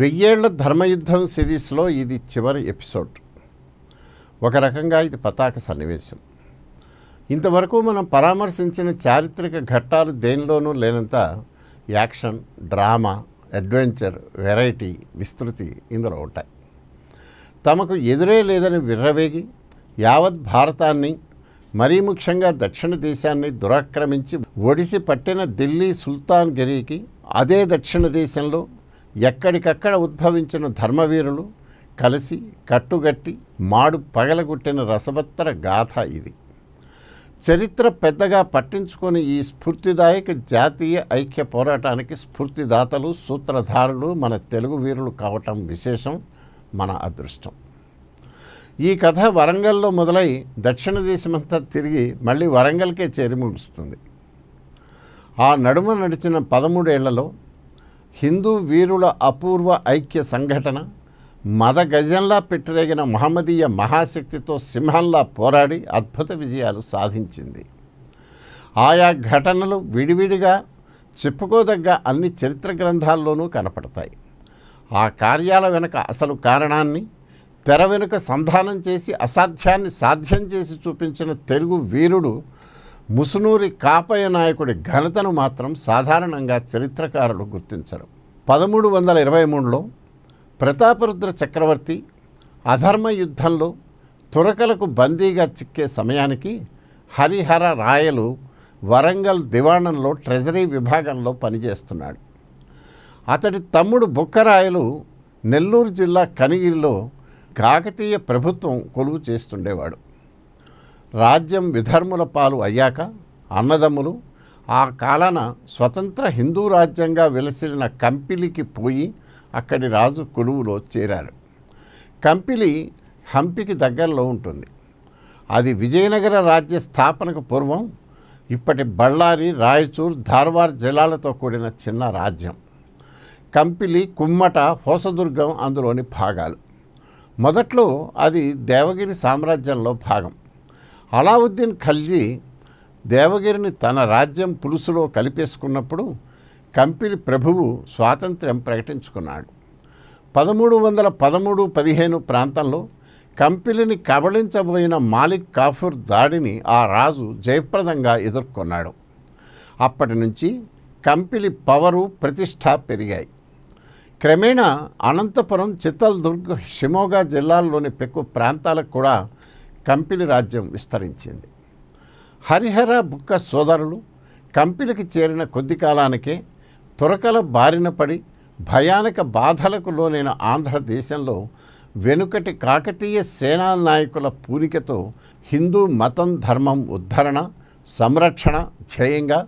వెయ్యేళ్ల ధర్మయుద్ధం సిరీస్లో ఇది చివరి ఎపిసోడ్ ఒక రకంగా ఇది పతాక సన్నివేశం ఇంతవరకు మనం పరామర్శించిన చారిత్రక ఘట్టాలు దేనిలోనూ లేనంత యాక్షన్ డ్రామా అడ్వెంచర్ వెరైటీ విస్తృతి ఇందులో ఉంటాయి తమకు ఎదురే లేదని విర్రవేగి యావత్ భారతాన్ని మరీ ముఖ్యంగా దక్షిణ దేశాన్ని దురాక్రమించి ఒడిసి పట్టిన ఢిల్లీ సుల్తాన్ గిరికి అదే దక్షిణ దేశంలో ఎక్కడికక్కడ ఉద్భవించిన ధర్మవీరులు కలిసి కట్టుగట్టి మాడు పగలగొట్టిన రసభత్తర గాథ ఇది చరిత్ర పెద్దగా పట్టించుకొని ఈ స్ఫూర్తిదాయక జాతీయ ఐక్య పోరాటానికి స్ఫూర్తిదాతలు సూత్రధారులు మన తెలుగు వీరులు కావటం విశేషం మన అదృష్టం ఈ కథ వరంగల్లో మొదలై దక్షిణ దేశమంతా తిరిగి మళ్ళీ వరంగల్కే చేరి ముగుస్తుంది ఆ నడుమ నడిచిన పదమూడేళ్లలో హిందూ వీరుల అపూర్వ ఐక్య సంఘటన మద గజంలా పెట్టరేగిన మహమ్మదీయ మహాశక్తితో సింహంలా పోరాడి అద్భుత విజయాలు సాధించింది ఆయా ఘటనలు విడివిడిగా చెప్పుకోదగ్గ అన్ని చరిత్ర గ్రంథాల్లోనూ కనపడతాయి ఆ కార్యాల వెనుక అసలు కారణాన్ని తెర వెనుక సంధానం చేసి అసాధ్యాన్ని సాధ్యం చేసి చూపించిన తెలుగు వీరుడు ముసునూరి కాపయ్య నాయకుడి ఘనతను మాత్రం సాధారణంగా చరిత్రకారులు గుర్తించరు పదమూడు వందల ఇరవై మూడులో ప్రతాపరుద్ర చక్రవర్తి అధర్మ యుద్ధంలో తురకలకు బందీగా చిక్కే సమయానికి హరిహర రాయలు వరంగల్ దివాణంలో ట్రెజరీ విభాగంలో పనిచేస్తున్నాడు అతడి తమ్ముడు బుక్కరాయలు నెల్లూరు జిల్లా కనిగిరిలో కాకతీయ ప్రభుత్వం కొలువు చేస్తుండేవాడు రాజ్యం విధర్ముల పాలు అయ్యాక అన్నదమ్ములు ఆ కాలాన స్వతంత్ర హిందూ రాజ్యంగా విలసిలిన కంపిలికి పోయి అక్కడి రాజు కొలువులో చేరారు కంపిలి హంపికి దగ్గరలో ఉంటుంది అది విజయనగర రాజ్య స్థాపనకు పూర్వం ఇప్పటి బళ్ళారి రాయచూర్ ధార్వార్ జిల్లాలతో కూడిన చిన్న రాజ్యం కంపిలి కుమ్మట హోసదుర్గం అందులోని భాగాలు మొదట్లో అది దేవగిరి సామ్రాజ్యంలో భాగం అలావుద్దీన్ ఖల్జీ దేవగిరిని తన రాజ్యం పులుసులో కలిపేసుకున్నప్పుడు కంపిలి ప్రభువు స్వాతంత్ర్యం ప్రకటించుకున్నాడు పదమూడు వందల పదమూడు పదిహేను ప్రాంతంలో కంపిలిని కబళించబోయిన మాలిక్ కాఫూర్ దాడిని ఆ రాజు జయప్రదంగా ఎదుర్కొన్నాడు అప్పటి నుంచి కంపిలి పవరు ప్రతిష్ట పెరిగాయి క్రమేణా అనంతపురం చిత్తల్దుర్గ్ షిమోగా జిల్లాల్లోని పెక్కు ప్రాంతాలకు కూడా కంపిలి రాజ్యం విస్తరించింది హరిహర బుక్క సోదరులు కంపిలికి చేరిన కొద్ది కాలానికే తురకల బారిన పడి భయానక బాధలకు లోనైన ఆంధ్రదేశంలో వెనుకటి కాకతీయ సేనా నాయకుల పూరికతో హిందూ మతం ధర్మం ఉద్ధరణ సంరక్షణ ధ్యేయంగా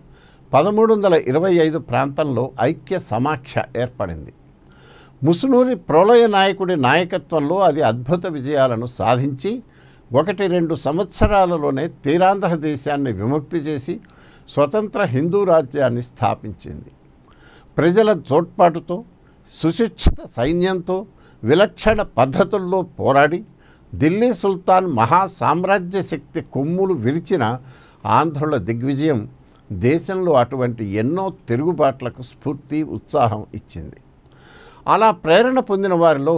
పదమూడు వందల ఇరవై ఐదు ప్రాంతంలో ఐక్య సమాఖ్య ఏర్పడింది ముసునూరి ప్రళయ నాయకుడి నాయకత్వంలో అది అద్భుత విజయాలను సాధించి ఒకటి రెండు సంవత్సరాలలోనే తీరాంధ్ర దేశాన్ని విముక్తి చేసి స్వతంత్ర హిందూ రాజ్యాన్ని స్థాపించింది ప్రజల తోడ్పాటుతో సుశిక్షిత సైన్యంతో విలక్షణ పద్ధతుల్లో పోరాడి ఢిల్లీ సుల్తాన్ మహా సామ్రాజ్య శక్తి కొమ్ములు విరిచిన ఆంధ్రుల దిగ్విజయం దేశంలో అటువంటి ఎన్నో తిరుగుబాట్లకు స్ఫూర్తి ఉత్సాహం ఇచ్చింది అలా ప్రేరణ పొందిన వారిలో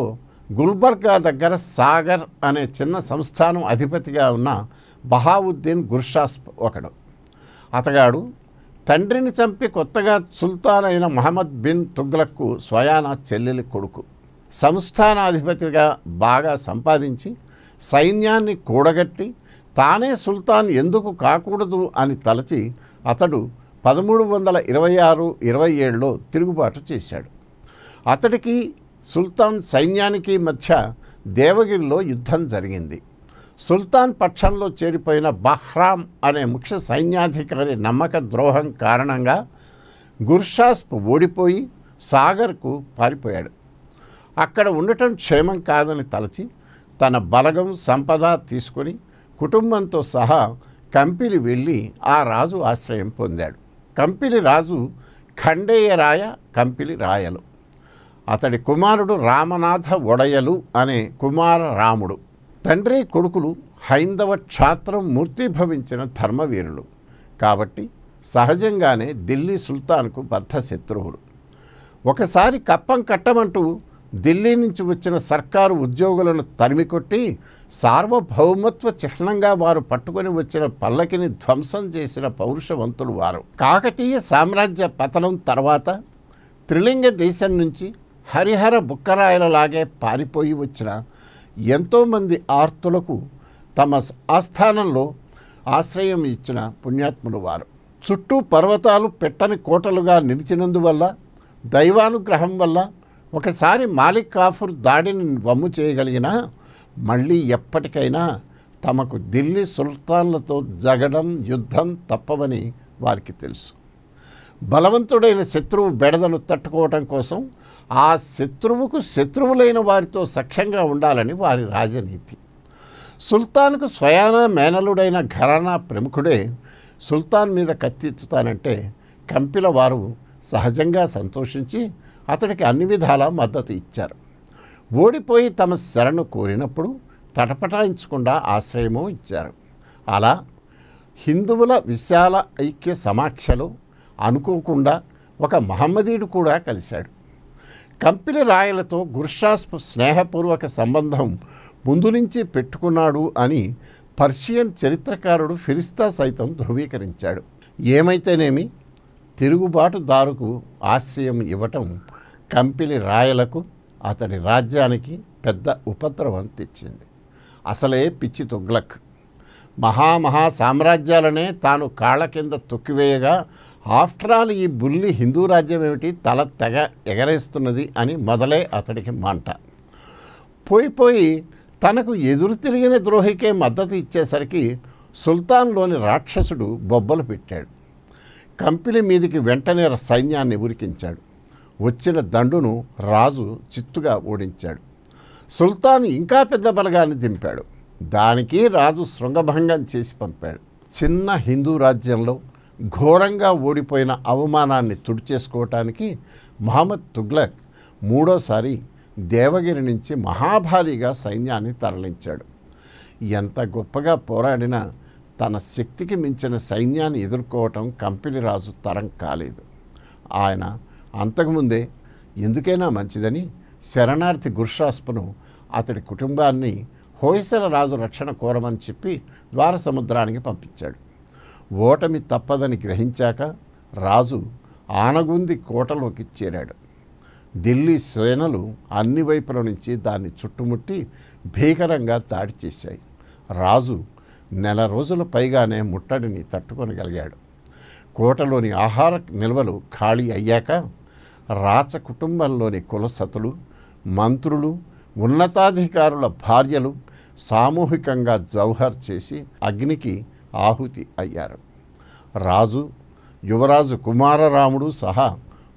గుల్బర్గా దగ్గర సాగర్ అనే చిన్న సంస్థానం అధిపతిగా ఉన్న బహావుద్దీన్ గుర్షాస్ ఒకడు అతగాడు తండ్రిని చంపి కొత్తగా సుల్తాన్ అయిన మహమ్మద్ బిన్ తుగ్లక్కు స్వయానా చెల్లెలి కొడుకు సంస్థానాధిపతిగా బాగా సంపాదించి సైన్యాన్ని కూడగట్టి తానే సుల్తాన్ ఎందుకు కాకూడదు అని తలచి అతడు పదమూడు వందల ఇరవై ఆరు ఇరవై ఏడులో తిరుగుబాటు చేశాడు అతడికి సుల్తాన్ సైన్యానికి మధ్య దేవగిరిలో యుద్ధం జరిగింది సుల్తాన్ పక్షంలో చేరిపోయిన బహ్రామ్ అనే ముఖ్య సైన్యాధికారి నమ్మక ద్రోహం కారణంగా గుర్షాస్ప్ ఓడిపోయి సాగర్కు పారిపోయాడు అక్కడ ఉండటం క్షేమం కాదని తలచి తన బలగం సంపద తీసుకొని కుటుంబంతో సహా కంపిలి వెళ్ళి ఆ రాజు ఆశ్రయం పొందాడు కంపిలి రాజు ఖండేయరాయ కంపిలి రాయలు అతడి కుమారుడు రామనాథ ఒడయలు అనే కుమార రాముడు తండ్రి కొడుకులు హైందవ క్షాత్రం మూర్తిభవించిన ధర్మవీరులు కాబట్టి సహజంగానే ఢిల్లీ సుల్తాన్కు బద్ధ శత్రువుడు ఒకసారి కప్పం కట్టమంటూ ఢిల్లీ నుంచి వచ్చిన సర్కారు ఉద్యోగులను తరిమికొట్టి సార్వభౌమత్వ చిహ్నంగా వారు పట్టుకొని వచ్చిన పల్లకిని ధ్వంసం చేసిన పౌరుషవంతులు వారు కాకతీయ సామ్రాజ్య పతనం తర్వాత త్రిలింగ దేశం నుంచి హరిహర బుక్కరాయలలాగే పారిపోయి వచ్చిన ఎంతోమంది ఆర్తులకు తమ ఆస్థానంలో ఆశ్రయం ఇచ్చిన పుణ్యాత్ములు వారు చుట్టూ పర్వతాలు పెట్టని కోటలుగా నిలిచినందువల్ల దైవానుగ్రహం వల్ల ఒకసారి మాలిక్ కాఫుర్ దాడిని వమ్ము చేయగలిగినా మళ్ళీ ఎప్పటికైనా తమకు ఢిల్లీ సుల్తాన్లతో జగడం యుద్ధం తప్పవని వారికి తెలుసు బలవంతుడైన శత్రువు బెడదను తట్టుకోవటం కోసం ఆ శత్రువుకు శత్రువులైన వారితో సఖ్యంగా ఉండాలని వారి రాజనీతి సుల్తాన్కు స్వయాన మేనలుడైన ఘరానా ప్రముఖుడే సుల్తాన్ మీద కత్తిత్తుతానంటే కంపిల వారు సహజంగా సంతోషించి అతడికి అన్ని విధాల మద్దతు ఇచ్చారు ఓడిపోయి తమ శరణు కోరినప్పుడు తటపటాయించకుండా ఆశ్రయము ఇచ్చారు అలా హిందువుల విశాల ఐక్య సమాఖ్యలు అనుకోకుండా ఒక మహమ్మదీయుడు కూడా కలిశాడు కంపెనీ రాయలతో గుర్షా స్నేహపూర్వక సంబంధం ముందు నుంచి పెట్టుకున్నాడు అని పర్షియన్ చరిత్రకారుడు ఫిరిస్తా సైతం ధృవీకరించాడు ఏమైతేనేమి తిరుగుబాటుదారుకు ఆశ్రయం ఇవ్వటం కంపిలి రాయలకు అతడి రాజ్యానికి పెద్ద ఉపద్రవం తెచ్చింది అసలే పిచ్చి తుగ్లక్ మహామహా సామ్రాజ్యాలనే తాను కాళ్ళ కింద తొక్కివేయగా ఆఫ్టర్ ఆల్ ఈ బుల్లి హిందూ రాజ్యం ఏమిటి తల తెగ ఎగరేస్తున్నది అని మొదలే అతడికి మంట పోయి పోయి తనకు ఎదురు తిరిగిన ద్రోహికే మద్దతు ఇచ్చేసరికి సుల్తాన్లోని రాక్షసుడు బొబ్బలు పెట్టాడు కంపెనీ మీదికి వెంటనే సైన్యాన్ని ఉరికించాడు వచ్చిన దండును రాజు చిత్తుగా ఓడించాడు సుల్తాన్ ఇంకా పెద్ద బలగాన్ని దింపాడు దానికి రాజు శృంగభంగం చేసి పంపాడు చిన్న హిందూ రాజ్యంలో ఘోరంగా ఓడిపోయిన అవమానాన్ని తుడిచేసుకోవటానికి మహమ్మద్ తుగ్లక్ మూడోసారి దేవగిరి నుంచి మహాభారీగా సైన్యాన్ని తరలించాడు ఎంత గొప్పగా పోరాడినా తన శక్తికి మించిన సైన్యాన్ని ఎదుర్కోవటం కంపెనీ రాజు తరం కాలేదు ఆయన అంతకుముందే ఎందుకైనా మంచిదని శరణార్థి గుర్షాస్పును అతడి కుటుంబాన్ని హోయసల రాజు రక్షణ కోరమని చెప్పి ద్వార సముద్రానికి పంపించాడు ఓటమి తప్పదని గ్రహించాక రాజు ఆనగుంది కోటలోకి చేరాడు ఢిల్లీ సేనలు అన్ని వైపుల నుంచి దాన్ని చుట్టుముట్టి భీకరంగా దాడి చేశాయి రాజు నెల రోజుల పైగానే ముట్టడిని తట్టుకొనగలిగాడు కోటలోని ఆహార నిల్వలు ఖాళీ అయ్యాక రాచ కుటుంబంలోని కులసతులు మంత్రులు ఉన్నతాధికారుల భార్యలు సామూహికంగా జౌహర్ చేసి అగ్నికి ఆహుతి అయ్యారు రాజు యువరాజు కుమారరాముడు సహా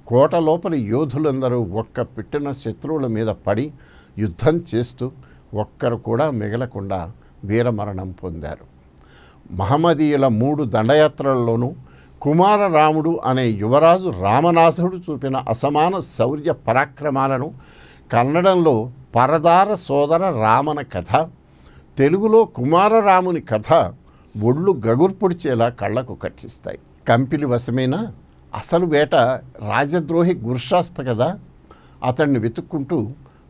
కోట లోపలి యోధులందరూ ఒక్క పిట్టిన శత్రువుల మీద పడి యుద్ధం చేస్తూ ఒక్కరు కూడా మిగలకుండా వీరమరణం పొందారు మహమ్మదీయుల మూడు దండయాత్రల్లోనూ కుమారరాముడు అనే యువరాజు రామనాథుడు చూపిన అసమాన శౌర్య పరాక్రమాలను కన్నడంలో పరదార సోదర రామన కథ తెలుగులో కుమారరాముని కథ ఒళ్ళు గగుర్పుడిచేలా కళ్ళకు కట్టిస్తాయి కంపిలి వశమైన అసలు వేట రాజద్రోహి గుర్షాస్ప కదా అతన్ని వెతుక్కుంటూ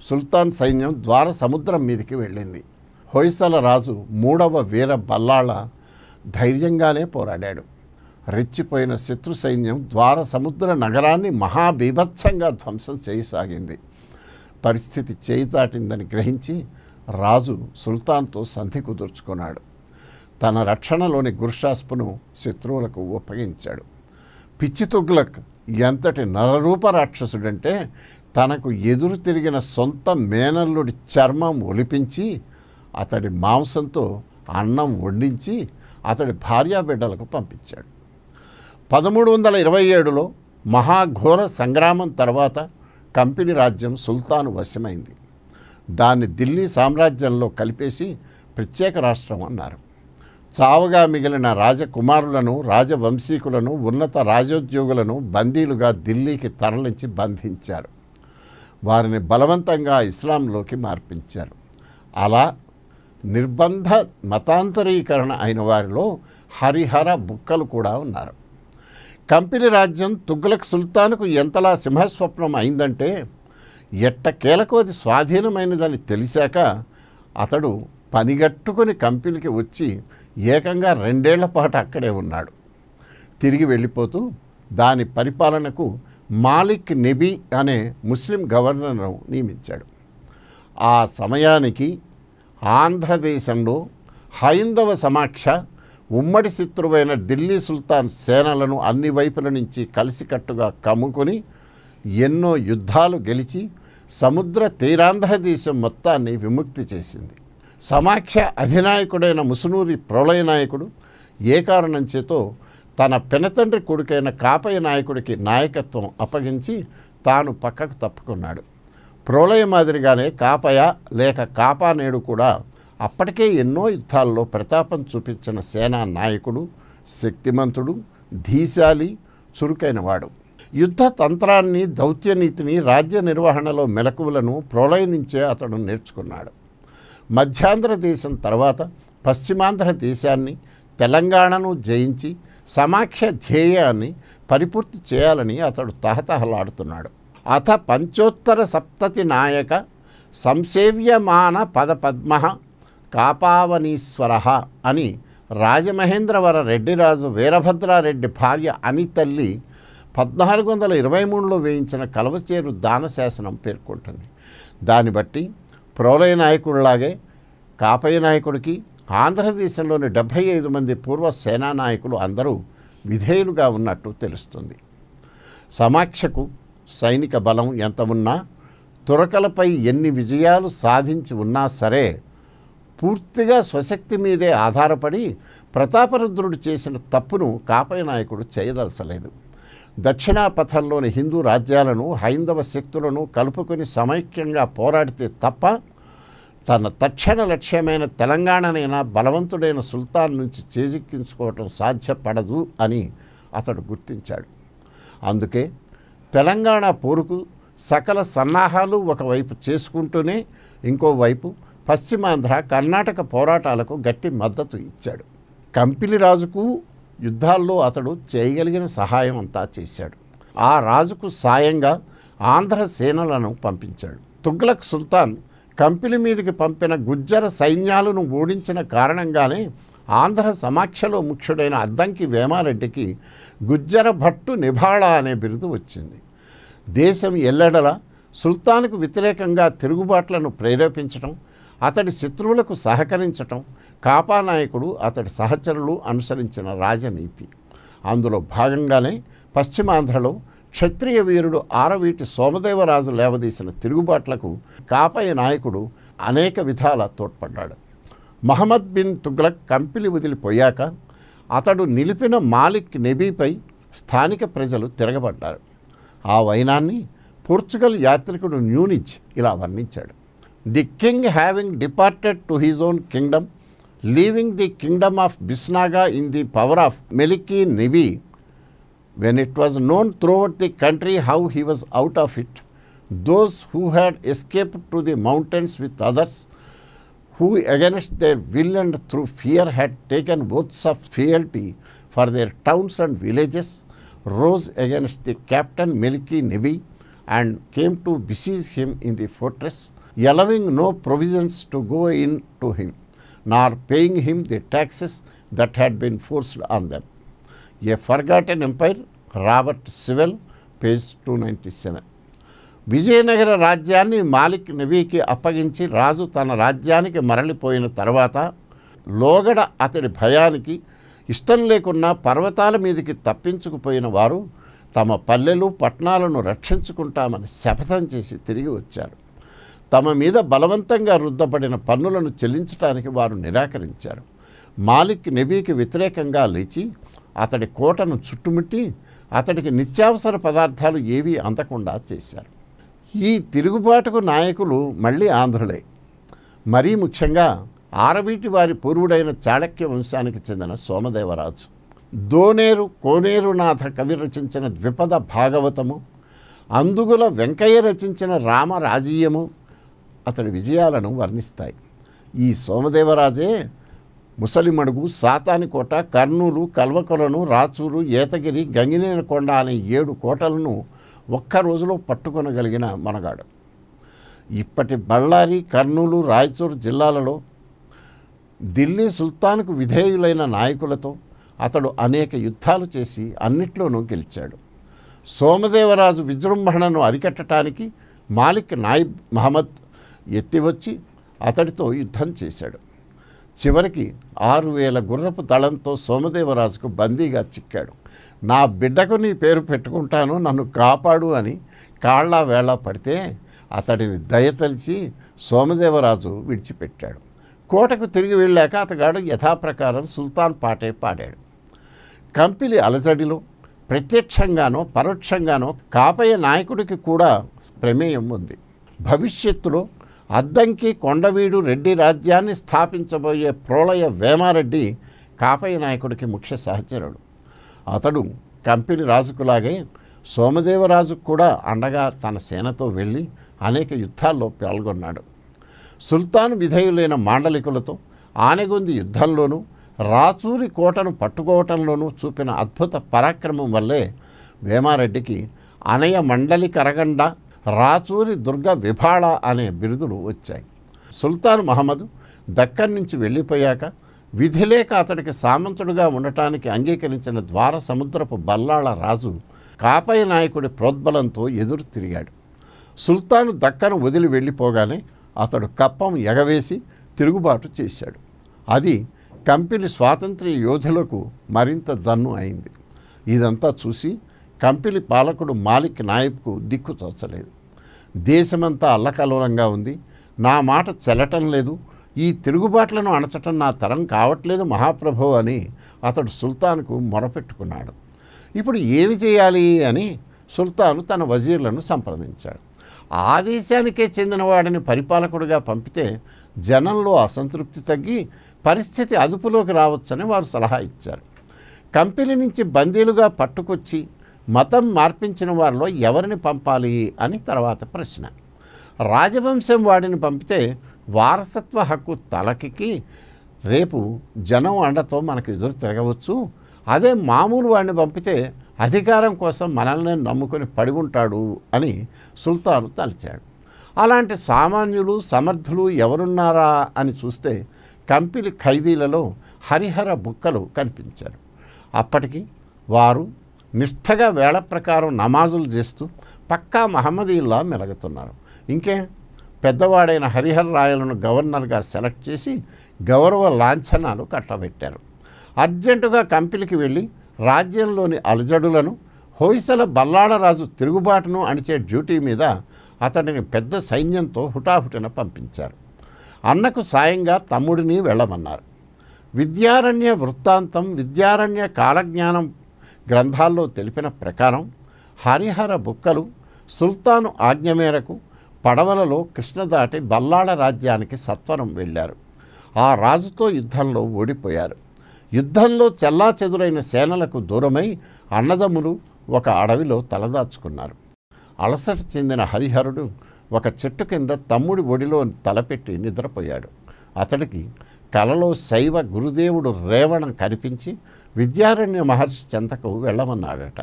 సుల్తాన్ సైన్యం ద్వార సముద్రం మీదకి వెళ్ళింది హొయసల రాజు మూడవ వీర బల్లాళ ధైర్యంగానే పోరాడాడు రెచ్చిపోయిన శత్రు సైన్యం ద్వార సముద్ర నగరాన్ని మహాబీభత్సంగా ధ్వంసం చేయసాగింది పరిస్థితి చేయి దాటిందని గ్రహించి రాజు సుల్తాన్తో సంధి కుదుర్చుకున్నాడు తన రక్షణలోని గురుషాస్పును శత్రువులకు ఉపయోగించాడు పిచ్చితుగ్లక్ ఎంతటి నరరూప రాక్షసుడంటే తనకు ఎదురు తిరిగిన సొంత మేనల్లుడి చర్మం ఒలిపించి అతడి మాంసంతో అన్నం వండించి అతడి భార్యాబిడ్డలకు పంపించాడు పదమూడు వందల ఇరవై ఏడులో మహాఘోర సంగ్రామం తర్వాత కంపెనీ రాజ్యం సుల్తాను వశమైంది దాన్ని ఢిల్లీ సామ్రాజ్యంలో కలిపేసి ప్రత్యేక రాష్ట్రం అన్నారు చావగా మిగిలిన రాజకుమారులను రాజవంశీకులను ఉన్నత రాజోద్యోగులను బందీలుగా ఢిల్లీకి తరలించి బంధించారు వారిని బలవంతంగా ఇస్లాంలోకి మార్పించారు అలా నిర్బంధ మతాంతరీకరణ అయిన వారిలో హరిహర బుక్కలు కూడా ఉన్నారు కంపెనీ రాజ్యం తుగ్లక్ సుల్తాన్కు ఎంతలా సింహస్వప్నం అయిందంటే ఎట్ట కీలకు అది స్వాధీనమైనదని తెలిసాక అతడు పనిగట్టుకుని కంపెనీకి వచ్చి ఏకంగా రెండేళ్ల పాటు అక్కడే ఉన్నాడు తిరిగి వెళ్ళిపోతూ దాని పరిపాలనకు మాలిక్ నెబీ అనే ముస్లిం గవర్నర్ను నియమించాడు ఆ సమయానికి ఆంధ్రదేశంలో హైందవ సమాక్ష ఉమ్మడి శత్రువైన ఢిల్లీ సుల్తాన్ సేనలను అన్ని వైపుల నుంచి కలిసికట్టుగా కమ్ముకొని ఎన్నో యుద్ధాలు గెలిచి సముద్ర తీరాంధ్రదేశం మొత్తాన్ని విముక్తి చేసింది సమాఖ్య అధినాయకుడైన ముసునూరి ప్రళయ నాయకుడు ఏ కారణం చేతో తన పెనతండ్రి కొడుకైన కాపయ నాయకుడికి నాయకత్వం అప్పగించి తాను పక్కకు తప్పుకున్నాడు ప్రళయ మాదిరిగానే కాపయ లేక కాపా నేడు కూడా అప్పటికే ఎన్నో యుద్ధాల్లో ప్రతాపం చూపించిన సేనా నాయకుడు శక్తిమంతుడు ధీశాలి చురుకైనవాడు యుద్ధ తంత్రాన్ని దౌత్యనీతిని రాజ్య నిర్వహణలో మెలకువలను ప్రళయనించే అతడు నేర్చుకున్నాడు మధ్యాంధ్ర దేశం తర్వాత పశ్చిమాంధ్ర దేశాన్ని తెలంగాణను జయించి సమాఖ్య ధ్యేయాన్ని పరిపూర్తి చేయాలని అతడు తహతహలాడుతున్నాడు అథ పంచోత్తర సప్తతి నాయక సంసేవ్యమాన పదపద్మ కాపావనీశ్వర అని రాజమహేంద్రవర రెడ్డిరాజు వీరభద్రారెడ్డి భార్య అనితల్లి పద్నాలుగు వందల ఇరవై మూడులో వేయించిన కలవచేరు దాన శాసనం పేర్కొంటుంది దాన్ని బట్టి ప్రౌలయ నాయకుడిలాగే కాపయ్య నాయకుడికి ఆంధ్రదేశంలోని డెబ్భై ఐదు మంది పూర్వ సేనా నాయకులు అందరూ విధేయులుగా ఉన్నట్టు తెలుస్తుంది సమాఖ్యకు సైనిక బలం ఎంత ఉన్నా తురకలపై ఎన్ని విజయాలు సాధించి ఉన్నా సరే పూర్తిగా స్వశక్తి మీదే ఆధారపడి ప్రతాపరుద్రుడు చేసిన తప్పును కాపయ్య నాయకుడు చేయదలచలేదు దక్షిణాపథంలోని హిందూ రాజ్యాలను హైందవ శక్తులను కలుపుకొని సమైక్యంగా పోరాడితే తప్ప తన తక్షణ లక్ష్యమైన తెలంగాణనైనా బలవంతుడైన సుల్తాన్ నుంచి చేజిక్కించుకోవటం సాధ్యపడదు అని అతడు గుర్తించాడు అందుకే తెలంగాణ పోరుకు సకల సన్నాహాలు ఒకవైపు చేసుకుంటూనే ఇంకోవైపు పశ్చిమాంధ్ర కర్ణాటక పోరాటాలకు గట్టి మద్దతు ఇచ్చాడు కంపిలి రాజుకు యుద్ధాల్లో అతడు చేయగలిగిన సహాయం అంతా చేశాడు ఆ రాజుకు సాయంగా ఆంధ్ర సేనలను పంపించాడు తుగ్లక్ సుల్తాన్ కంపెనీ మీదకి పంపిన గుజ్జర సైన్యాలను ఓడించిన కారణంగానే ఆంధ్ర సమాఖ్యలో ముఖ్యుడైన అద్దంకి వేమారెడ్డికి గుజ్జర భట్టు నిభాళ అనే బిరుదు వచ్చింది దేశం ఎల్లడల సుల్తాన్కు వ్యతిరేకంగా తిరుగుబాట్లను ప్రేరేపించటం అతడి శత్రువులకు సహకరించటం కాపానాయకుడు అతడి సహచరులు అనుసరించిన రాజనీతి అందులో భాగంగానే పశ్చిమాంధ్రలో క్షత్రియ వీరుడు ఆరవీటి సోమదేవరాజు లేవదీసిన తిరుగుబాట్లకు కాపయ నాయకుడు అనేక విధాల తోడ్పడ్డాడు మహమ్మద్ బిన్ తుగ్లక్ కంపిలి వదిలిపోయాక అతడు నిలిపిన మాలిక్ నెబీపై స్థానిక ప్రజలు తిరగబడ్డారు ఆ వైనాన్ని పోర్చుగల్ యాత్రికుడు న్యూనిజ్ ఇలా వర్ణించాడు the king having departed to his own kingdom leaving the kingdom of Bisnaga in the power of Meliqui Nebi When it was known throughout the country how he was out of it, those who had escaped to the mountains with others, who against their will and through fear had taken oaths of fealty for their towns and villages, rose against the captain Melki Nebi and came to besiege him in the fortress, allowing no provisions to go in to him, nor paying him the taxes that had been forced on them. A forgotten empire Robert Sewell page two ninety seven Vijayanagara రాజ్యాన్ని మాలిక్ నవీకి అప్పగించి రాజు తన రాజ్యానికి మరలిపోయిన తర్వాత లోగడ అతడి భయానికి ఇష్టం లేకున్నా పర్వతాల మీదకి తప్పించుకుపోయిన వారు తమ పల్లెలు పట్టణాలను రక్షించుకుంటామని శపథం చేసి తిరిగి వచ్చారు తమ మీద బలవంతంగా రుద్దబడిన పన్నులను చెల్లించడానికి వారు నిరాకరించారు మాలిక్ నెబీకి వ్యతిరేకంగా లేచి అతడి కోటను చుట్టుముట్టి అతడికి నిత్యావసర పదార్థాలు ఏవీ అందకుండా చేశారు ఈ తిరుగుబాటుకు నాయకులు మళ్ళీ ఆంధ్రులే మరీ ముఖ్యంగా ఆరవీటి వారి పూర్వుడైన చాళక్య వంశానికి చెందిన సోమదేవరాజు దోనేరు కోనేరునాథ కవి రచించిన ద్విపద భాగవతము అందుగుల వెంకయ్య రచించిన రామ రాజీయము అతడి విజయాలను వర్ణిస్తాయి ఈ సోమదేవరాజే ముసలిమడుగు సాతానికోట కర్నూలు కల్వకొలను రాచూరు ఏతగిరి గంగినేనకొండ అనే ఏడు కోటలను ఒక్క రోజులో పట్టుకొనగలిగిన మనగాడు ఇప్పటి బళ్ళారి కర్నూలు రాయచూరు జిల్లాలలో ఢిల్లీ సుల్తాన్కు విధేయులైన నాయకులతో అతడు అనేక యుద్ధాలు చేసి అన్నిట్లోనూ గెలిచాడు సోమదేవరాజు విజృంభణను అరికట్టడానికి మాలిక్ నాయిబ్ మహమ్మద్ ఎత్తివచ్చి అతడితో యుద్ధం చేశాడు చివరికి ఆరు వేల గుర్రపు దళంతో సోమదేవరాజుకు బందీగా చిక్కాడు నా బిడ్డకు నీ పేరు పెట్టుకుంటాను నన్ను కాపాడు అని కాళ్ళ వేళ పడితే అతడిని దయతలిచి సోమదేవరాజు విడిచిపెట్టాడు కోటకు తిరిగి వెళ్ళాక అతగాడు యథాప్రకారం సుల్తాన్ పాటే పాడాడు కంపిలి అలజడిలో ప్రత్యక్షంగానో పరోక్షంగానో కాపయ్య నాయకుడికి కూడా ప్రమేయం ఉంది భవిష్యత్తులో అద్దంకి కొండవీడు రెడ్డి రాజ్యాన్ని స్థాపించబోయే ప్రోళయ వేమారెడ్డి కాపయ్య నాయకుడికి ముఖ్య సహచరుడు అతడు కంపెనీ రాజుకులాగే సోమదేవరాజు కూడా అండగా తన సేనతో వెళ్ళి అనేక యుద్ధాల్లో పాల్గొన్నాడు సుల్తాన్ విధేయులైన మాండలికులతో ఆనెగొంది యుద్ధంలోనూ రాచూరి కోటను పట్టుకోవటంలోనూ చూపిన అద్భుత పరాక్రమం వల్లే వేమారెడ్డికి అనయ మండలి కరగండ రాచూరి దుర్గ విభాళ అనే బిరుదులు వచ్చాయి సుల్తాన్ మహమ్మద్ దక్కన్ నుంచి వెళ్ళిపోయాక విధిలేక అతడికి సామంతుడుగా ఉండటానికి అంగీకరించిన ద్వార సముద్రపు బల్లాళ రాజు కాపయ నాయకుడి ప్రోద్బలంతో ఎదురు తిరిగాడు సుల్తాను దక్కను వదిలి వెళ్ళిపోగానే అతడు కప్పం ఎగవేసి తిరుగుబాటు చేశాడు అది కంపెనీ స్వాతంత్ర్య యోధులకు మరింత దన్ను అయింది ఇదంతా చూసి కంపెనీ పాలకుడు మాలిక్ నాయబ్కు దిక్కు తోచలేదు దేశమంతా అల్లకలోలంగా ఉంది నా మాట చెల్లటం లేదు ఈ తిరుగుబాట్లను అణచటం నా తరం కావట్లేదు మహాప్రభు అని అతడు సుల్తాన్కు మొరపెట్టుకున్నాడు ఇప్పుడు ఏమి చేయాలి అని సుల్తాను తన వజీర్లను సంప్రదించాడు ఆ దేశానికే చెందినవాడిని పరిపాలకుడిగా పంపితే జనంలో అసంతృప్తి తగ్గి పరిస్థితి అదుపులోకి రావచ్చని వారు సలహా ఇచ్చారు కంపెనీ నుంచి బందీలుగా పట్టుకొచ్చి మతం మార్పించిన వారిలో ఎవరిని పంపాలి అని తర్వాత ప్రశ్న రాజవంశం వాడిని పంపితే వారసత్వ హక్కు తలకికి రేపు జనం అండతో మనకు ఎదురు తిరగవచ్చు అదే మామూలు వాడిని పంపితే అధికారం కోసం మనల్ని నమ్ముకొని పడి ఉంటాడు అని సుల్తాను తలిచాడు అలాంటి సామాన్యులు సమర్థులు ఎవరున్నారా అని చూస్తే కంపిలి ఖైదీలలో హరిహర బుక్కలు కనిపించారు అప్పటికి వారు నిష్ఠగా వేళ ప్రకారం నమాజులు చేస్తూ పక్కా మహమ్మదీల్లా మెలుగుతున్నారు ఇంకే పెద్దవాడైన హరిహర్ రాయలను గవర్నర్గా సెలెక్ట్ చేసి గౌరవ లాంఛనాలు కట్టబెట్టారు అర్జెంటుగా కంపెనీకి వెళ్ళి రాజ్యంలోని అలజడులను హోయిసల బల్లాడరాజు తిరుగుబాటును అణిచే డ్యూటీ మీద అతడిని పెద్ద సైన్యంతో హుటాహుటిన పంపించారు అన్నకు సాయంగా తమ్ముడిని వెళ్ళమన్నారు విద్యారణ్య వృత్తాంతం విద్యారణ్య కాలజ్ఞానం గ్రంథాల్లో తెలిపిన ప్రకారం హరిహర బుక్కలు సుల్తాను ఆజ్ఞ మేరకు పడవలలో కృష్ణ దాటి బల్లాళ రాజ్యానికి సత్వరం వెళ్ళారు ఆ రాజుతో యుద్ధంలో ఓడిపోయారు యుద్ధంలో చెల్లా చెదురైన సేనలకు దూరమై అన్నదమ్ములు ఒక అడవిలో తలదాచుకున్నారు అలసట చెందిన హరిహరుడు ఒక చెట్టు కింద తమ్ముడి ఒడిలో తలపెట్టి నిద్రపోయాడు అతడికి కలలో శైవ గురుదేవుడు రేవణం కనిపించి విద్యారణ్య మహర్షి చెంతకు వెళ్ళమన్నాడట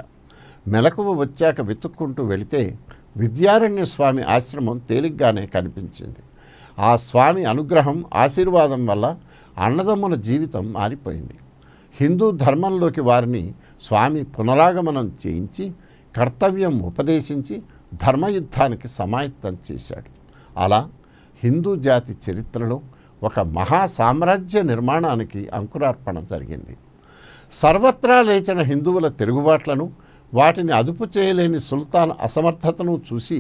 మెలకువ వచ్చాక వెతుక్కుంటూ వెళితే విద్యారణ్య స్వామి ఆశ్రమం తేలిగ్గానే కనిపించింది ఆ స్వామి అనుగ్రహం ఆశీర్వాదం వల్ల అన్నదమ్ముల జీవితం మారిపోయింది హిందూ ధర్మంలోకి వారిని స్వామి పునరాగమనం చేయించి కర్తవ్యం ఉపదేశించి ధర్మయుద్ధానికి సమాయత్తం చేశాడు అలా హిందూ జాతి చరిత్రలో ఒక మహా సామ్రాజ్య నిర్మాణానికి అంకురార్పణ జరిగింది సర్వత్రా లేచిన హిందువుల తిరుగుబాట్లను వాటిని అదుపు చేయలేని సుల్తాన్ అసమర్థతను చూసి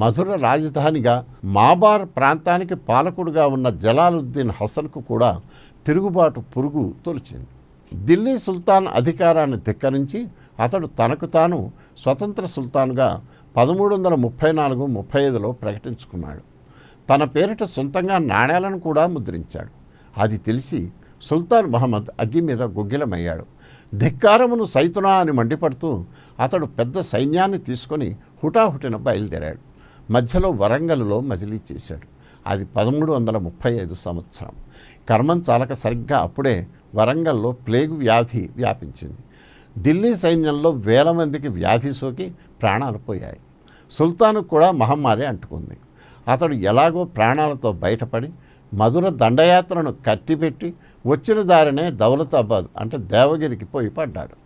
మధుర రాజధానిగా మాబార్ ప్రాంతానికి పాలకుడుగా ఉన్న జలాలుద్దీన్ హసన్కు కూడా తిరుగుబాటు పురుగు తొలిచింది ఢిల్లీ సుల్తాన్ అధికారాన్ని ధిక్కరించి అతడు తనకు తాను స్వతంత్ర సుల్తాన్గా పదమూడు వందల ముప్పై నాలుగు ముప్పై ఐదులో ప్రకటించుకున్నాడు తన పేరిట సొంతంగా నాణేలను కూడా ముద్రించాడు అది తెలిసి సుల్తాన్ మహమ్మద్ అగ్గి మీద గుగ్గిలమయ్యాడు ధిక్కారమును సైతునా అని మండిపడుతూ అతడు పెద్ద సైన్యాన్ని తీసుకొని హుటాహుటిన బయలుదేరాడు మధ్యలో వరంగల్లో మజిలీ చేశాడు అది పదమూడు వందల ముప్పై ఐదు సంవత్సరం కర్మం చాలక సరిగ్గా అప్పుడే వరంగల్లో ప్లేగు వ్యాధి వ్యాపించింది ఢిల్లీ సైన్యంలో వేల మందికి వ్యాధి సోకి ప్రాణాలు పోయాయి సుల్తాను కూడా మహమ్మారి అంటుకుంది అతడు ఎలాగో ప్రాణాలతో బయటపడి మధుర దండయాత్రను కట్టిపెట్టి వచ్చిన దారినే దౌలతాబాద్ అంటే దేవగిరికి పోయి పడ్డాడు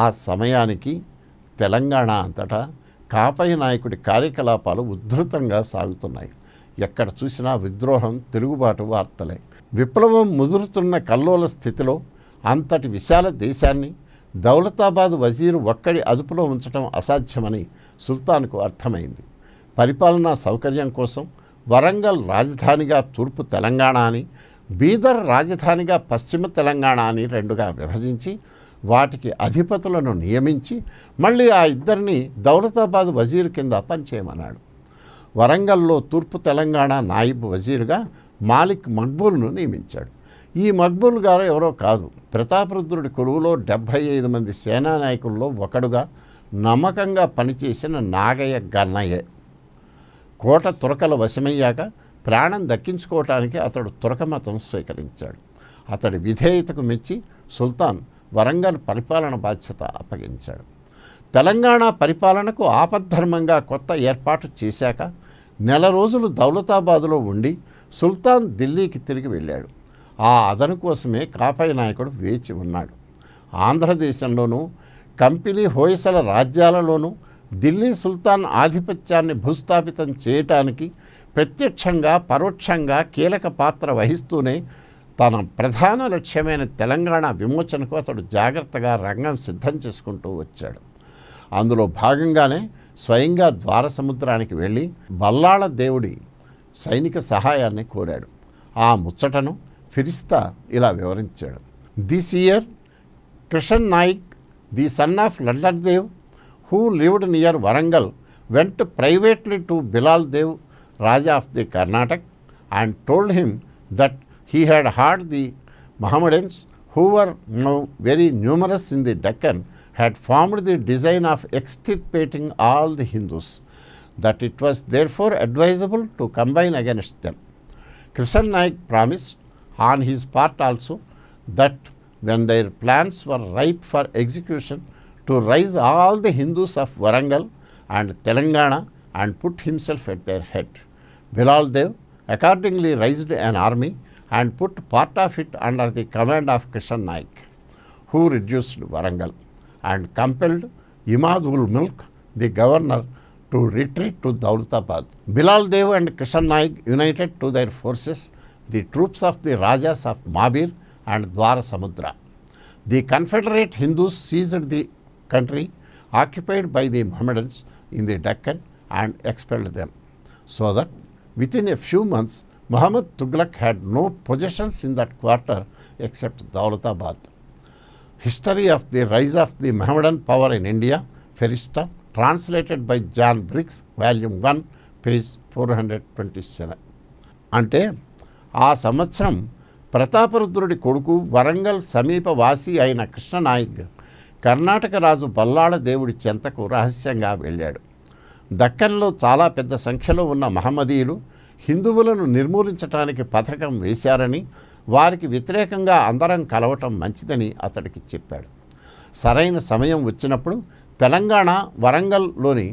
ఆ సమయానికి తెలంగాణ అంతటా కాపయ్య నాయకుడి కార్యకలాపాలు ఉద్ధృతంగా సాగుతున్నాయి ఎక్కడ చూసినా విద్రోహం తిరుగుబాటు వార్తలే విప్లవం ముదురుతున్న కల్లోల స్థితిలో అంతటి విశాల దేశాన్ని దౌలతాబాద్ వజీరు ఒక్కడి అదుపులో ఉంచడం అసాధ్యమని సుల్తాన్కు అర్థమైంది పరిపాలనా సౌకర్యం కోసం వరంగల్ రాజధానిగా తూర్పు తెలంగాణ అని బీదర్ రాజధానిగా పశ్చిమ తెలంగాణ అని రెండుగా విభజించి వాటికి అధిపతులను నియమించి మళ్ళీ ఆ ఇద్దరిని దౌలతాబాద్ వజీర్ కింద పనిచేయమన్నాడు వరంగల్లో తూర్పు తెలంగాణ నాయిబ్ వజీరుగా మాలిక్ మక్బూల్ను నియమించాడు ఈ మక్బూల్ గారు ఎవరో కాదు ప్రతాపరుద్రుడి కొలువులో డెబ్భై ఐదు మంది సేనానాయకుల్లో ఒకడుగా నమ్మకంగా పనిచేసిన నాగయ్య గన్నయ్య కోట తురకల వశమయ్యాక ప్రాణం దక్కించుకోవటానికి అతడు తురకమతం స్వీకరించాడు అతడి విధేయతకు మెచ్చి సుల్తాన్ వరంగల్ పరిపాలన బాధ్యత అప్పగించాడు తెలంగాణ పరిపాలనకు ఆపద్ధర్మంగా కొత్త ఏర్పాటు చేశాక నెల రోజులు దౌలతాబాదులో ఉండి సుల్తాన్ ఢిల్లీకి తిరిగి వెళ్ళాడు ఆ అదను కోసమే కాపాయి నాయకుడు వేచి ఉన్నాడు ఆంధ్రదేశంలోనూ కంపెనీ హోయసల రాజ్యాలలోనూ ఢిల్లీ సుల్తాన్ ఆధిపత్యాన్ని భూస్థాపితం చేయటానికి ప్రత్యక్షంగా పరోక్షంగా కీలక పాత్ర వహిస్తూనే తన ప్రధాన లక్ష్యమైన తెలంగాణ విమోచనకు అతడు జాగ్రత్తగా రంగం సిద్ధం చేసుకుంటూ వచ్చాడు అందులో భాగంగానే స్వయంగా ద్వారసముద్రానికి వెళ్ళి బల్లాళ దేవుడి సైనిక సహాయాన్ని కోరాడు ఆ ముచ్చటను ఫిరిస్తా ఇలా వివరించాడు this year Krishan Nayak the son of Lallar Dev who lived near Warangal went privately to Bilal Dev Raja of the Karnataka and told him that he had heard the Mohammedans who were now very numerous in the Deccan had formed the design of extirpating all the Hindus, that it was therefore advisable to combine against them. Krishan Naik promised on his part also that when their plans were ripe for execution to raise all the Hindus of Varangal and Telangana and put himself at their head. Bilal Dev accordingly raised an army and put part of it under the command of Krishan Naik, who reduced Varangal and compelled Imad ul Mulk, the governor, to retreat to Daulatabad. Dev and Krishan Naik united to their forces the troops of the Rajas of Mabir and Samudra. The Confederate Hindus seized the country occupied by the Mohammedans in the Deccan and expelled them so that Within a few months, Muhammad Tughlaq had no possessions in that quarter except Daulatabad. History of the Rise of the Mohammedan Power in India, Ferista, translated by John Briggs, Volume 1, page 427 ante twenty seven అంటే ఆ సంవత్సరం ప్రతాపరుద్రుడి కొడుకు వరంగల్ సమీప వాసి అయిన కృష్ణనాయక్ కర్ణాటక రాజు బల్లాళ దేవుడి చెంతకు రహస్యంగా వెళ్ళాడు దక్కన్లో చాలా పెద్ద సంఖ్యలో ఉన్న మహమ్మదీయులు హిందువులను నిర్మూలించటానికి పథకం వేశారని వారికి వ్యతిరేకంగా అందరం కలవటం మంచిదని అతడికి చెప్పాడు సరైన సమయం వచ్చినప్పుడు తెలంగాణ వరంగల్లోని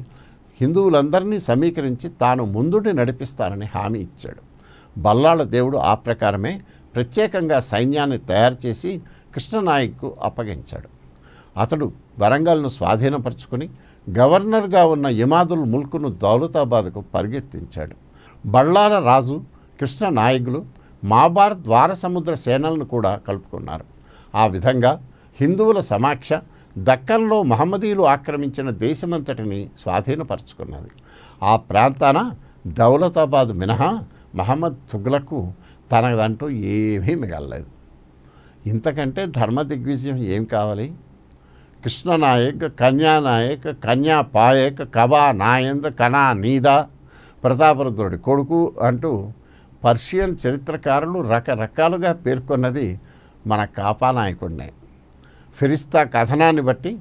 హిందువులందరినీ సమీకరించి తాను ముందుండి నడిపిస్తానని హామీ ఇచ్చాడు బల్లాళ దేవుడు ఆ ప్రకారమే ప్రత్యేకంగా సైన్యాన్ని తయారు చేసి కృష్ణనాయక్కు అప్పగించాడు అతడు వరంగల్ను స్వాధీనపరుచుకుని గవర్నర్గా ఉన్న ఇమాదుల్ ముల్క్ను దౌలతాబాద్కు పరిగెత్తించాడు బళ్ళాల రాజు కృష్ణ నాయకులు మాబార్ సముద్ర సేనలను కూడా కలుపుకున్నారు ఆ విధంగా హిందువుల సమాక్ష దక్కన్లో మహమ్మదీయులు ఆక్రమించిన దేశమంతటిని స్వాధీనపరచుకున్నది ఆ ప్రాంతాన దౌలతాబాద్ మినహా మహమ్మద్ తుగ్లకు తనదంటూ ఏమీ మిగలలేదు ఇంతకంటే ధర్మ దిగ్విజయం ఏం కావాలి కృష్ణనాయక్ కన్యానాయక్ కన్యా పాయక్ కబా నాయంద్ కనా నీదా ప్రతాపరుద్రుడి కొడుకు అంటూ పర్షియన్ చరిత్రకారులు రకరకాలుగా పేర్కొన్నది మన కాపానాయకుడినే ఫిరిస్తా కథనాన్ని బట్టి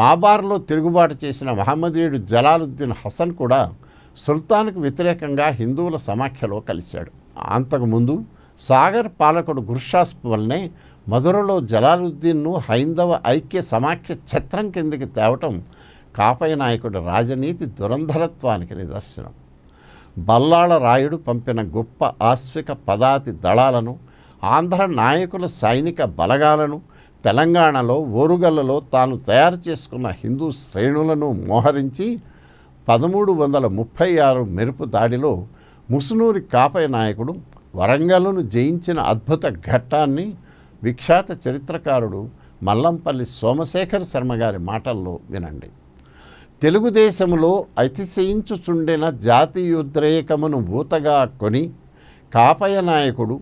మాబార్లో తిరుగుబాటు చేసిన మహమ్మదీయుడు జలాలుద్దీన్ హసన్ కూడా సుల్తాన్కు వ్యతిరేకంగా హిందువుల సమాఖ్యలో కలిశాడు అంతకుముందు సాగర్ పాలకుడు గుర్షాస్ వల్లనే మధురలో జలాలుద్దీన్ను హైందవ ఐక్య సమాఖ్య ఛత్రం కిందికి తేవటం కాపయ నాయకుడి రాజనీతి దురంధరత్వానికి నిదర్శనం బల్లాళ రాయుడు పంపిన గొప్ప ఆశ్విక పదాతి దళాలను ఆంధ్ర నాయకుల సైనిక బలగాలను తెలంగాణలో ఓరుగల్లలో తాను తయారు చేసుకున్న హిందూ శ్రేణులను మోహరించి పదమూడు వందల ముప్పై ఆరు మెరుపు దాడిలో ముసునూరి కాపయ నాయకుడు వరంగల్ను జయించిన అద్భుత ఘట్టాన్ని విఖ్యాత చరిత్రకారుడు మల్లంపల్లి సోమశేఖర్ శర్మ గారి మాటల్లో వినండి తెలుగుదేశంలో అతిశయించుచుండిన జాతీయోద్రేకమును ఊతగా కొని కాపయ నాయకుడు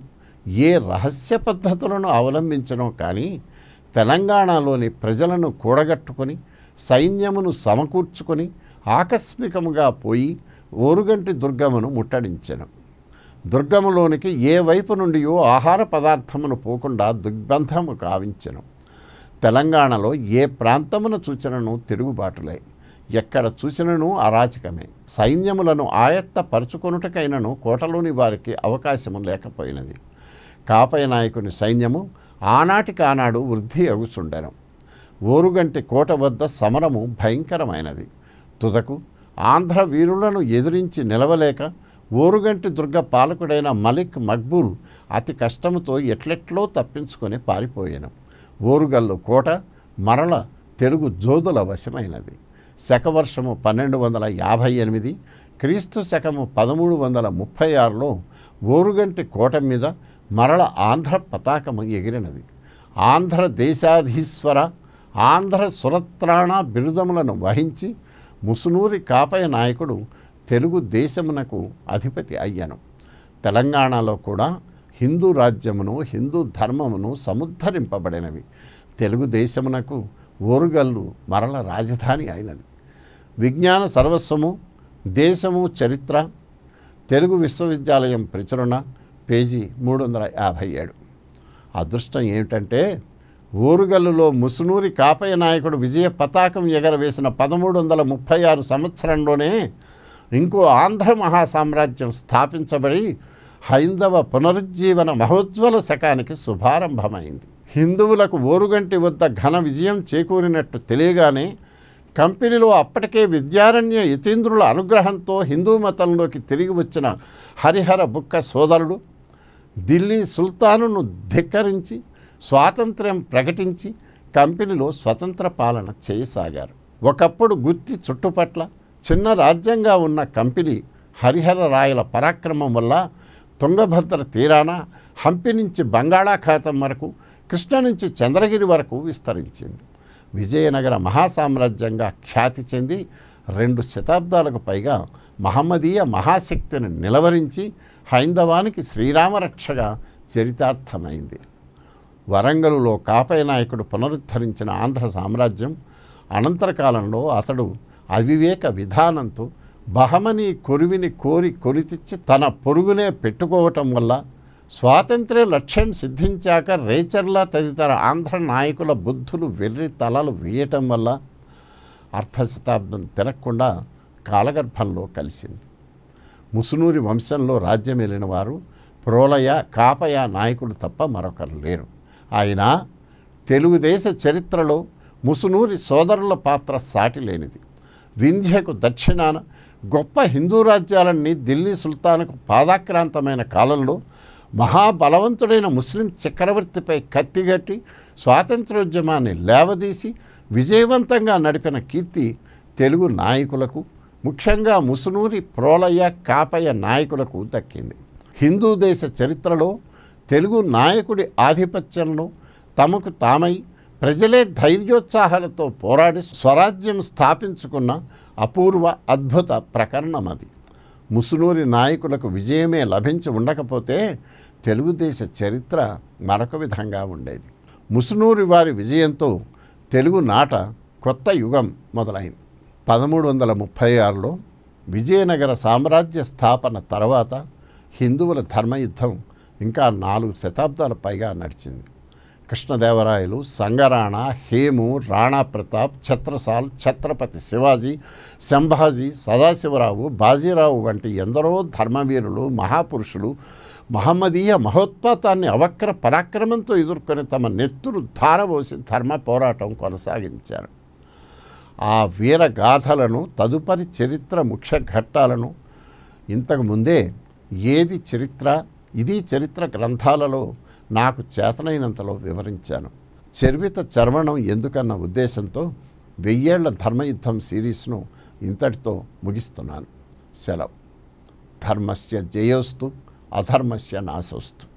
ఏ రహస్య పద్ధతులను అవలంబించడం కానీ తెలంగాణలోని ప్రజలను కూడగట్టుకొని సైన్యమును సమకూర్చుకొని ఆకస్మికముగా పోయి ఓరుగంటి దుర్గమును ముట్టడించను దుర్గములోనికి ఏ వైపు నుండియో ఆహార పదార్థమును పోకుండా దుర్బంధము కావించను తెలంగాణలో ఏ ప్రాంతమును చూచినను తిరుగుబాటులే ఎక్కడ చూసినను అరాచకమే సైన్యములను ఆయత్త పరుచుకొనుటకైనను కోటలోని వారికి అవకాశము లేకపోయినది కాపయ నాయకుని సైన్యము ఆనాటికానాడు వృద్ధి అగుచుండెను ఓరుగంటి కోట వద్ద సమరము భయంకరమైనది తుదకు ఆంధ్ర వీరులను ఎదిరించి నిలవలేక ఊరుగంటి దుర్గ పాలకుడైన మలిక్ మక్బూల్ అతి కష్టంతో ఎట్లెట్లో తప్పించుకొని పారిపోయాను ఓరుగల్లు కోట మరల తెలుగు జోదుల వశమైనది శకవర్షము పన్నెండు వందల యాభై ఎనిమిది క్రీస్తు శకము పదమూడు వందల ముప్పై ఆరులో ఓరుగంటి కోట మీద మరల ఆంధ్ర పతాకము ఎగిరినది ఆంధ్ర దేశాధీశ్వర ఆంధ్ర సురత్రాణ బిరుదములను వహించి ముసునూరి కాపయ నాయకుడు తెలుగు దేశమునకు అధిపతి అయ్యను తెలంగాణలో కూడా హిందూ రాజ్యమును హిందూ ధర్మమును సముద్ధరింపబడినవి తెలుగుదేశమునకు ఓరుగల్లు మరల రాజధాని అయినది విజ్ఞాన సర్వస్వము దేశము చరిత్ర తెలుగు విశ్వవిద్యాలయం ప్రచురణ పేజీ మూడు వందల యాభై ఏడు అదృష్టం ఏమిటంటే ఓరుగల్లులో ముసునూరి కాపయ నాయకుడు విజయ పతాకం ఎగరవేసిన పదమూడు వందల ముప్పై ఆరు సంవత్సరంలోనే ఇంకో ఆంధ్ర మహాసామ్రాజ్యం స్థాపించబడి హైందవ పునరుజ్జీవన మహోజ్వల శకానికి శుభారంభమైంది హిందువులకు ఓరుగంటి వద్ద ఘన విజయం చేకూరినట్టు తెలియగానే కంపెనీలో అప్పటికే విద్యారణ్య యతీంద్రుల అనుగ్రహంతో హిందూ మతంలోకి తిరిగి వచ్చిన హరిహర బుక్క సోదరుడు ఢిల్లీ సుల్తానును ధిక్కరించి స్వాతంత్ర్యం ప్రకటించి కంపెనీలో స్వతంత్ర పాలన చేయసాగారు ఒకప్పుడు గుత్తి చుట్టుపట్ల చిన్న రాజ్యంగా ఉన్న కంపెనీ హరిహర రాయల పరాక్రమం వల్ల తుంగభద్ర తీరాన హంపి నుంచి బంగాళాఖాతం వరకు కృష్ణ నుంచి చంద్రగిరి వరకు విస్తరించింది విజయనగర మహాసామ్రాజ్యంగా ఖ్యాతి చెంది రెండు శతాబ్దాలకు పైగా మహమ్మదీయ మహాశక్తిని నిలవరించి హైందవానికి శ్రీరామరక్షగా చరితార్థమైంది వరంగలులో కాపయ నాయకుడు పునరుద్ధరించిన ఆంధ్ర సామ్రాజ్యం అనంతరకాలంలో అతడు అవివేక విధానంతో బహమని కొరివిని కోరి కొలితిచ్చి తన పొరుగునే పెట్టుకోవటం వల్ల స్వాతంత్ర్య లక్ష్యం సిద్ధించాక రేచర్ల తదితర ఆంధ్ర నాయకుల బుద్ధులు వెర్రి తలలు వేయటం వల్ల అర్ధశతాబ్దం తినకుండా కాలగర్భంలో కలిసింది ముసునూరి వంశంలో రాజ్యమేలిన వారు ప్రోలయ కాపయ నాయకులు తప్ప మరొకరు లేరు ఆయన తెలుగుదేశ చరిత్రలో ముసునూరి సోదరుల పాత్ర సాటి లేనిది వింధ్యకు దక్షిణాన గొప్ప హిందూ రాజ్యాలన్నీ ఢిల్లీ సుల్తాన్కు పాదాక్రాంతమైన కాలంలో మహాబలవంతుడైన ముస్లిం చక్రవర్తిపై కత్తిగట్టి స్వాతంత్రోద్యమాన్ని లేవదీసి విజయవంతంగా నడిపిన కీర్తి తెలుగు నాయకులకు ముఖ్యంగా ముసునూరి ప్రోలయ్య కాపయ్య నాయకులకు దక్కింది హిందూ దేశ చరిత్రలో తెలుగు నాయకుడి ఆధిపత్యంలో తమకు తామై ప్రజలే ధైర్యోత్సాహాలతో పోరాడి స్వరాజ్యం స్థాపించుకున్న అపూర్వ అద్భుత ప్రకరణం అది ముసునూరి నాయకులకు విజయమే లభించి ఉండకపోతే తెలుగుదేశ చరిత్ర మరొక విధంగా ఉండేది ముసునూరి వారి విజయంతో తెలుగు నాట కొత్త యుగం మొదలైంది పదమూడు వందల ముప్పై ఆరులో విజయనగర సామ్రాజ్య స్థాపన తర్వాత హిందువుల ధర్మయుద్ధం ఇంకా నాలుగు శతాబ్దాల పైగా నడిచింది కృష్ణదేవరాయలు సంగరాణ హేము రాణా ప్రతాప్ ఛత్రసాల్ ఛత్రపతి శివాజీ సంభాజీ సదాశివరావు బాజీరావు వంటి ఎందరో ధర్మవీరులు మహాపురుషులు మహమ్మదీయ మహోత్పాతాన్ని అవక్ర పరాక్రమంతో ఎదుర్కొని తమ నెత్తురు ధారవోసి ధర్మ పోరాటం కొనసాగించారు ఆ వీరగాథలను తదుపరి చరిత్ర ముఖ్య ఘట్టాలను ఇంతకుముందే ఏది చరిత్ర ఇది చరిత్ర గ్రంథాలలో నాకు చేతనైనంతలో వివరించాను చర్విత చర్మణం ఎందుకన్న ఉద్దేశంతో వెయ్యేళ్ల ధర్మయుద్ధం సిరీస్ను ఇంతటితో ముగిస్తున్నాను సెలవు ధర్మస్య జయోస్తు అధర్మస్య నాశోస్తు